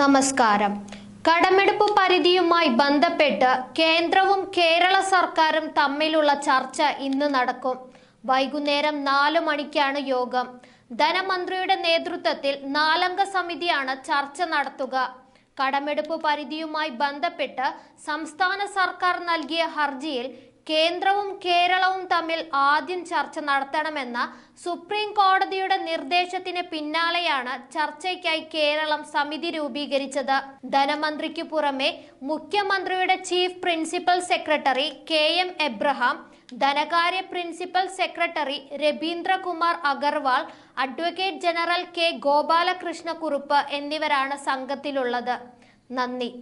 നമസ്കാരം കടമെടുപ്പ് പരിധിയുമായി ബന്ധപ്പെട്ട് കേന്ദ്രവും കേരള സർക്കാരും തമ്മിലുള്ള ചർച്ച ഇന്ന് നടക്കും വൈകുന്നേരം നാലു മണിക്കാണ് യോഗം ധനമന്ത്രിയുടെ നേതൃത്വത്തിൽ നാലംഗ സമിതിയാണ് ചർച്ച നടത്തുക കടമെടുപ്പ് പരിധിയുമായി ബന്ധപ്പെട്ട് സംസ്ഥാന സർക്കാർ നൽകിയ ഹർജിയിൽ കേന്ദ്രവും കേരളവും തമ്മിൽ ആദ്യം ചർച്ച നടത്തണമെന്ന സുപ്രീം കോടതിയുടെ നിർദ്ദേശത്തിന് പിന്നാലെയാണ് ചർച്ചയ്ക്കായി കേരളം സമിതി രൂപീകരിച്ചത് ധനമന്ത്രിക്ക് പുറമെ മുഖ്യമന്ത്രിയുടെ chief principal secretary K M Abraham ധനകാര്യ principal secretary Ravindrakumar Agarwal advocate general K Gopalakrishna Kurup എന്നിവരാണ് സംഘത്തിലുള്ളത് നന്ദി